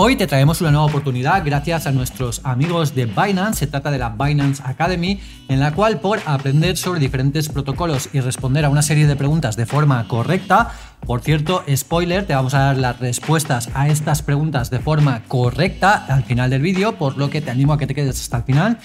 Hoy te traemos una nueva oportunidad gracias a nuestros amigos de Binance. Se trata de la Binance Academy, en la cual por aprender sobre diferentes protocolos y responder a una serie de preguntas de forma correcta, por cierto, spoiler, te vamos a dar las respuestas a estas preguntas de forma correcta al final del vídeo, por lo que te animo a que te quedes hasta el final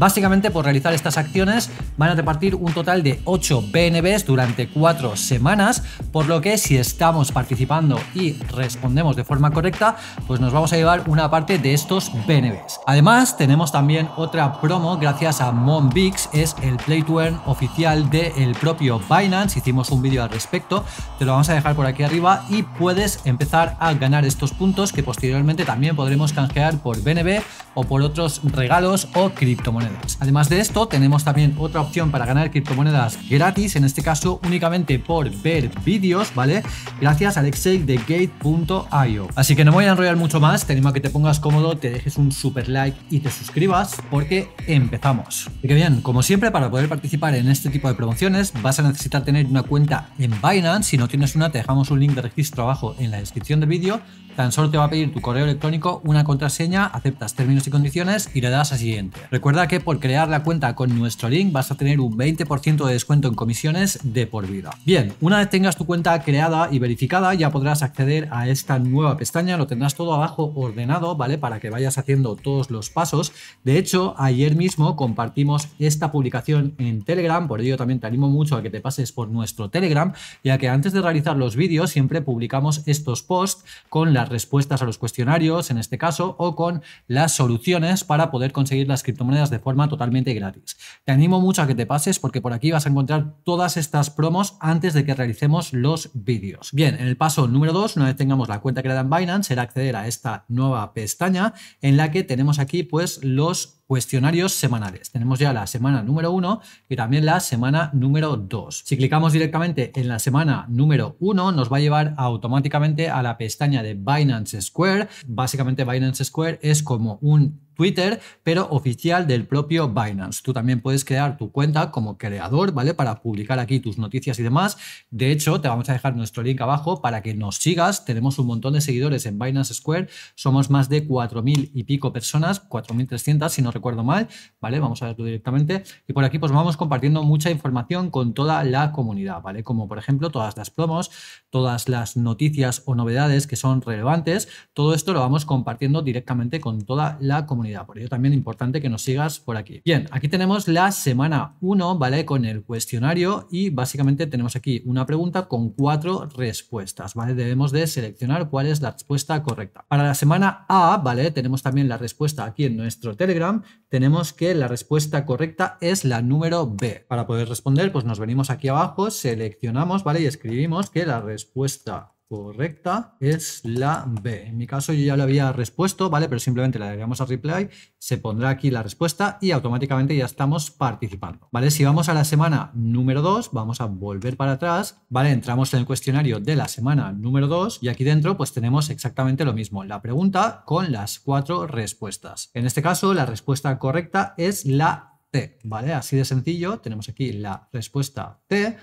Básicamente, por realizar estas acciones van a repartir un total de 8 BNBs durante 4 semanas, por lo que si estamos participando y respondemos de forma correcta, pues nos vamos a llevar una parte de estos BNBs. Además, tenemos también otra promo gracias a Monbix, es el play oficial del propio Binance, hicimos un vídeo al respecto, te lo vamos a dejar por aquí arriba y puedes empezar a ganar estos puntos que posteriormente también podremos canjear por BNB o por otros regalos o criptomonedas. Además de esto, tenemos también otra opción para ganar criptomonedas gratis, en este caso únicamente por ver vídeos, ¿vale? Gracias al Excel de Gate.io. Así que no voy a enrollar mucho más, te animo a que te pongas cómodo, te dejes un super like y te suscribas porque empezamos. Y que bien, como siempre, para poder participar en este tipo de promociones vas a necesitar tener una cuenta en Binance. Si no tienes una, te dejamos un link de registro abajo en la descripción del vídeo Tan solo te va a pedir tu correo electrónico, una contraseña, aceptas términos y condiciones y le das a siguiente. Recuerda que por crear la cuenta con nuestro link vas a tener un 20% de descuento en comisiones de por vida. Bien, una vez tengas tu cuenta creada y verificada ya podrás acceder a esta nueva pestaña, lo tendrás todo abajo ordenado, ¿vale? Para que vayas haciendo todos los pasos. De hecho, ayer mismo compartimos esta publicación en Telegram, por ello también te animo mucho a que te pases por nuestro Telegram, ya que antes de realizar los vídeos siempre publicamos estos posts con las respuestas a los cuestionarios, en este caso, o con las soluciones para poder conseguir las criptomonedas de forma totalmente gratis. Te animo mucho a que te pases porque por aquí vas a encontrar todas estas promos antes de que realicemos los vídeos. Bien, en el paso número 2, una vez tengamos la cuenta creada en Binance, será acceder a esta nueva pestaña en la que tenemos aquí pues los cuestionarios semanales. Tenemos ya la semana número 1 y también la semana número 2. Si clicamos directamente en la semana número 1 nos va a llevar automáticamente a la pestaña de Binance Square. Básicamente Binance Square es como un Twitter, pero oficial del propio Binance. Tú también puedes crear tu cuenta como creador, ¿vale? Para publicar aquí tus noticias y demás. De hecho, te vamos a dejar nuestro link abajo para que nos sigas. Tenemos un montón de seguidores en Binance Square. Somos más de 4.000 y pico personas, 4.300 si no recuerdo mal, ¿vale? Vamos a verlo directamente. Y por aquí pues vamos compartiendo mucha información con toda la comunidad, ¿vale? Como por ejemplo todas las promos, todas las noticias o novedades que son relevantes. Todo esto lo vamos compartiendo directamente con toda la comunidad. Por ello también importante que nos sigas por aquí. Bien, aquí tenemos la semana 1, ¿vale? Con el cuestionario y básicamente tenemos aquí una pregunta con cuatro respuestas, ¿vale? Debemos de seleccionar cuál es la respuesta correcta. Para la semana A, ¿vale? Tenemos también la respuesta aquí en nuestro Telegram. Tenemos que la respuesta correcta es la número B. Para poder responder, pues nos venimos aquí abajo, seleccionamos, ¿vale? Y escribimos que la respuesta correcta es la B. En mi caso yo ya lo había respuesto, ¿vale? Pero simplemente le daríamos a reply, se pondrá aquí la respuesta y automáticamente ya estamos participando, ¿vale? Si vamos a la semana número 2, vamos a volver para atrás, ¿vale? Entramos en el cuestionario de la semana número 2 y aquí dentro pues tenemos exactamente lo mismo, la pregunta con las cuatro respuestas. En este caso la respuesta correcta es la T, ¿vale? Así de sencillo, tenemos aquí la respuesta T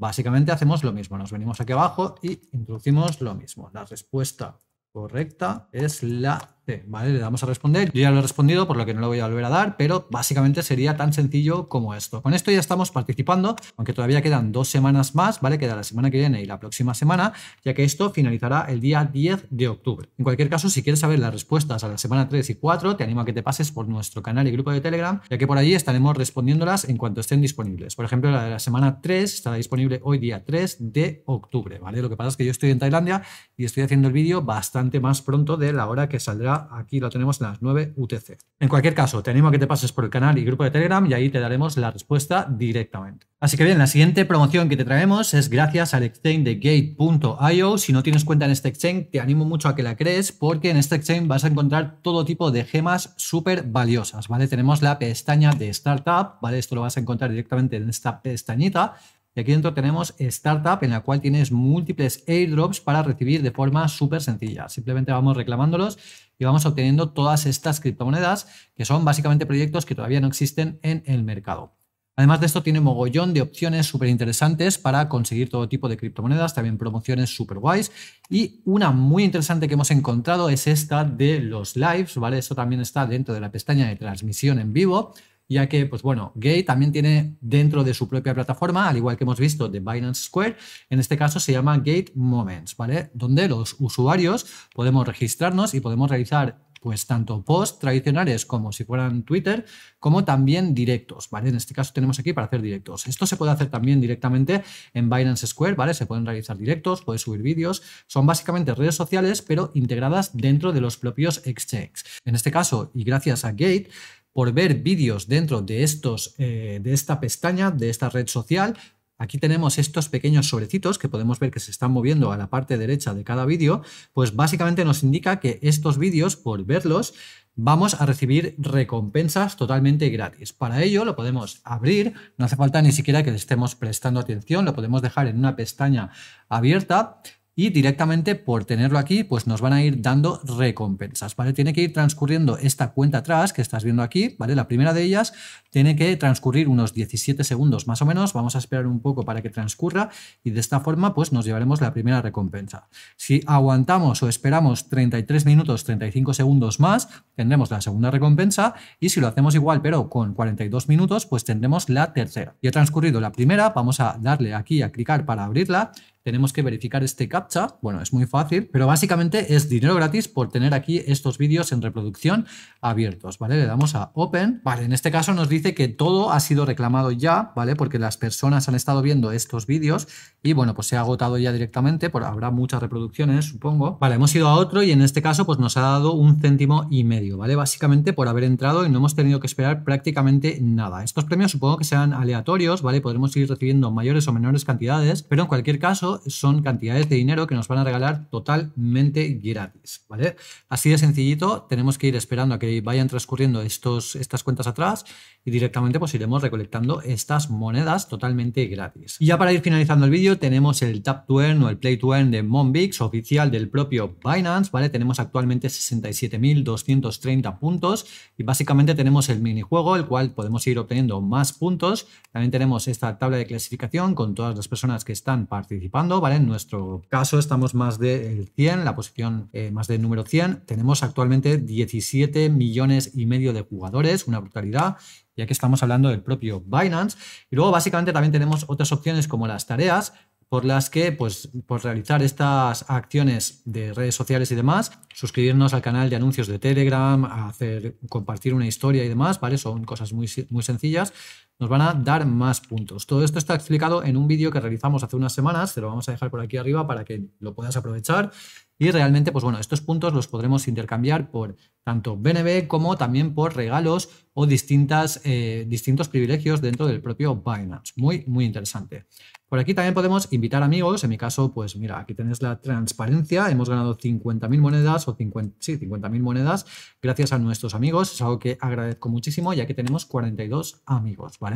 Básicamente hacemos lo mismo, nos venimos aquí abajo y introducimos lo mismo. La respuesta correcta es la le damos a responder. Yo ya lo he respondido, por lo que no lo voy a volver a dar, pero básicamente sería tan sencillo como esto. Con esto ya estamos participando, aunque todavía quedan dos semanas más, ¿vale? Queda la semana que viene y la próxima semana, ya que esto finalizará el día 10 de octubre. En cualquier caso, si quieres saber las respuestas a la semana 3 y 4, te animo a que te pases por nuestro canal y grupo de Telegram, ya que por allí estaremos respondiéndolas en cuanto estén disponibles. Por ejemplo, la de la semana 3 estará disponible hoy día 3 de octubre, ¿vale? Lo que pasa es que yo estoy en Tailandia y estoy haciendo el vídeo bastante más pronto de la hora que saldrá aquí lo tenemos en las 9 UTC. En cualquier caso, te animo a que te pases por el canal y grupo de Telegram y ahí te daremos la respuesta directamente. Así que bien, la siguiente promoción que te traemos es gracias al exchange de gate.io. Si no tienes cuenta en este exchange, te animo mucho a que la crees porque en este exchange vas a encontrar todo tipo de gemas súper valiosas, ¿vale? Tenemos la pestaña de startup, ¿vale? Esto lo vas a encontrar directamente en esta pestañita, y aquí dentro tenemos Startup, en la cual tienes múltiples airdrops para recibir de forma súper sencilla. Simplemente vamos reclamándolos y vamos obteniendo todas estas criptomonedas, que son básicamente proyectos que todavía no existen en el mercado. Además de esto, tiene mogollón de opciones súper interesantes para conseguir todo tipo de criptomonedas, también promociones súper guays. Y una muy interesante que hemos encontrado es esta de los lives, ¿vale? Esto también está dentro de la pestaña de transmisión en vivo ya que, pues bueno, Gate también tiene dentro de su propia plataforma, al igual que hemos visto de Binance Square, en este caso se llama Gate Moments, ¿vale? Donde los usuarios podemos registrarnos y podemos realizar pues tanto posts tradicionales como si fueran Twitter, como también directos, ¿vale? En este caso tenemos aquí para hacer directos. Esto se puede hacer también directamente en Binance Square, ¿vale? Se pueden realizar directos, puedes subir vídeos, son básicamente redes sociales, pero integradas dentro de los propios exchanges. En este caso, y gracias a Gate, por ver vídeos dentro de, estos, eh, de esta pestaña, de esta red social. Aquí tenemos estos pequeños sobrecitos que podemos ver que se están moviendo a la parte derecha de cada vídeo, pues básicamente nos indica que estos vídeos, por verlos, vamos a recibir recompensas totalmente gratis. Para ello lo podemos abrir, no hace falta ni siquiera que le estemos prestando atención, lo podemos dejar en una pestaña abierta y directamente por tenerlo aquí, pues nos van a ir dando recompensas, ¿vale? Tiene que ir transcurriendo esta cuenta atrás que estás viendo aquí, ¿vale? La primera de ellas tiene que transcurrir unos 17 segundos más o menos, vamos a esperar un poco para que transcurra y de esta forma pues nos llevaremos la primera recompensa. Si aguantamos o esperamos 33 minutos 35 segundos más, tendremos la segunda recompensa y si lo hacemos igual pero con 42 minutos, pues tendremos la tercera. Ya transcurrido la primera, vamos a darle aquí a clicar para abrirla tenemos que verificar este captcha. Bueno, es muy fácil, pero básicamente es dinero gratis por tener aquí estos vídeos en reproducción abiertos, ¿vale? Le damos a Open. Vale, en este caso nos dice que todo ha sido reclamado ya, ¿vale? Porque las personas han estado viendo estos vídeos y, bueno, pues se ha agotado ya directamente, por, habrá muchas reproducciones, supongo. Vale, hemos ido a otro y en este caso pues nos ha dado un céntimo y medio, ¿vale? Básicamente por haber entrado y no hemos tenido que esperar prácticamente nada. Estos premios supongo que sean aleatorios, ¿vale? Podremos ir recibiendo mayores o menores cantidades, pero en cualquier caso son cantidades de dinero que nos van a regalar totalmente gratis, ¿vale? Así de sencillito, tenemos que ir esperando a que vayan transcurriendo estos, estas cuentas atrás y directamente pues iremos recolectando estas monedas totalmente gratis. Y ya para ir finalizando el vídeo tenemos el Tap Turn o el Play to Earn de Monbix, oficial del propio Binance, ¿vale? Tenemos actualmente 67.230 puntos y básicamente tenemos el minijuego, el cual podemos ir obteniendo más puntos. También tenemos esta tabla de clasificación con todas las personas que están participando ¿vale? En nuestro caso estamos más del 100, eh, la posición eh, más del número 100. Tenemos actualmente 17 millones y medio de jugadores, una brutalidad ya que estamos hablando del propio Binance. Y luego básicamente también tenemos otras opciones como las tareas, por las que, pues, por realizar estas acciones de redes sociales y demás, suscribirnos al canal de anuncios de Telegram, hacer, compartir una historia y demás, ¿vale? Son cosas muy, muy sencillas, nos van a dar más puntos. Todo esto está explicado en un vídeo que realizamos hace unas semanas, te lo vamos a dejar por aquí arriba para que lo puedas aprovechar y realmente, pues bueno, estos puntos los podremos intercambiar por tanto BNB como también por regalos o distintas, eh, distintos privilegios dentro del propio Binance. Muy, muy interesante. Por aquí también podemos invitar amigos. En mi caso, pues mira, aquí tenéis la transparencia. Hemos ganado 50.000 monedas o 50, sí, 50.000 monedas gracias a nuestros amigos. Es algo que agradezco muchísimo, ya que tenemos 42 amigos, ¿vale?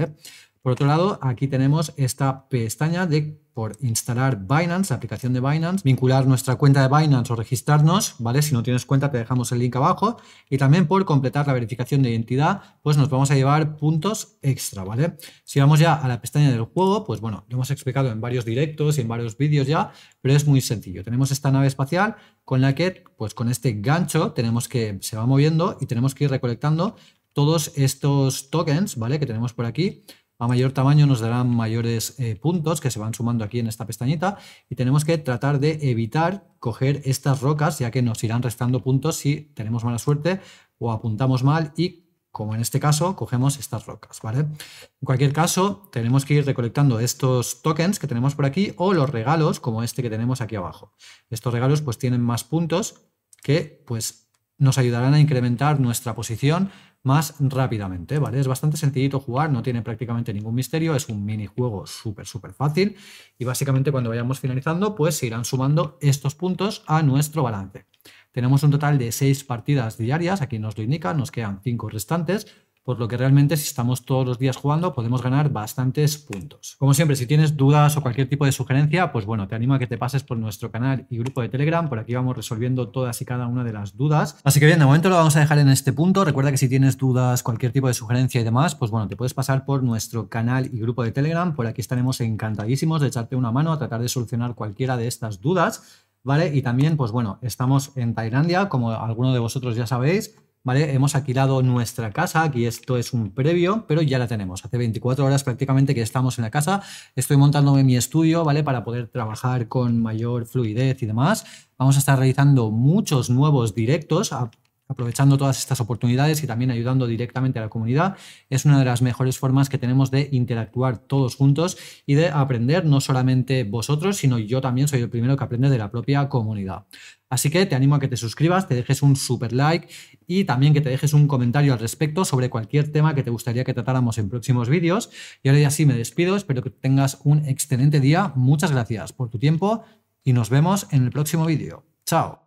Por otro lado, aquí tenemos esta pestaña de por instalar Binance, aplicación de Binance, vincular nuestra cuenta de Binance o registrarnos, ¿vale? Si no tienes cuenta te dejamos el link abajo y también por completar la verificación de identidad, pues nos vamos a llevar puntos extra, ¿vale? Si vamos ya a la pestaña del juego, pues bueno, lo hemos explicado en varios directos y en varios vídeos ya, pero es muy sencillo. Tenemos esta nave espacial con la que, pues con este gancho tenemos que, se va moviendo y tenemos que ir recolectando todos estos tokens, ¿vale? Que tenemos por aquí, a mayor tamaño nos darán mayores eh, puntos que se van sumando aquí en esta pestañita y tenemos que tratar de evitar coger estas rocas ya que nos irán restando puntos si tenemos mala suerte o apuntamos mal y como en este caso cogemos estas rocas, ¿vale? En cualquier caso tenemos que ir recolectando estos tokens que tenemos por aquí o los regalos como este que tenemos aquí abajo. Estos regalos pues tienen más puntos que pues nos ayudarán a incrementar nuestra posición más rápidamente, ¿vale? Es bastante sencillito jugar, no tiene prácticamente ningún misterio, es un minijuego súper, súper fácil y básicamente cuando vayamos finalizando, pues se irán sumando estos puntos a nuestro balance. Tenemos un total de seis partidas diarias, aquí nos lo indica, nos quedan cinco restantes, por lo que realmente si estamos todos los días jugando podemos ganar bastantes puntos. Como siempre, si tienes dudas o cualquier tipo de sugerencia, pues bueno, te animo a que te pases por nuestro canal y grupo de Telegram, por aquí vamos resolviendo todas y cada una de las dudas. Así que bien, de momento lo vamos a dejar en este punto, recuerda que si tienes dudas, cualquier tipo de sugerencia y demás, pues bueno, te puedes pasar por nuestro canal y grupo de Telegram, por aquí estaremos encantadísimos de echarte una mano a tratar de solucionar cualquiera de estas dudas. ¿Vale? Y también, pues bueno, estamos en Tailandia, como alguno de vosotros ya sabéis, Hemos alquilado nuestra casa, aquí esto es un previo, pero ya la tenemos. Hace 24 horas prácticamente que estamos en la casa. Estoy montándome mi estudio, ¿vale? Para poder trabajar con mayor fluidez y demás. Vamos a estar realizando muchos nuevos directos aprovechando todas estas oportunidades y también ayudando directamente a la comunidad, es una de las mejores formas que tenemos de interactuar todos juntos y de aprender, no solamente vosotros, sino yo también soy el primero que aprende de la propia comunidad. Así que te animo a que te suscribas, te dejes un super like y también que te dejes un comentario al respecto sobre cualquier tema que te gustaría que tratáramos en próximos vídeos. Y ahora ya sí me despido, espero que tengas un excelente día, muchas gracias por tu tiempo y nos vemos en el próximo vídeo. ¡Chao!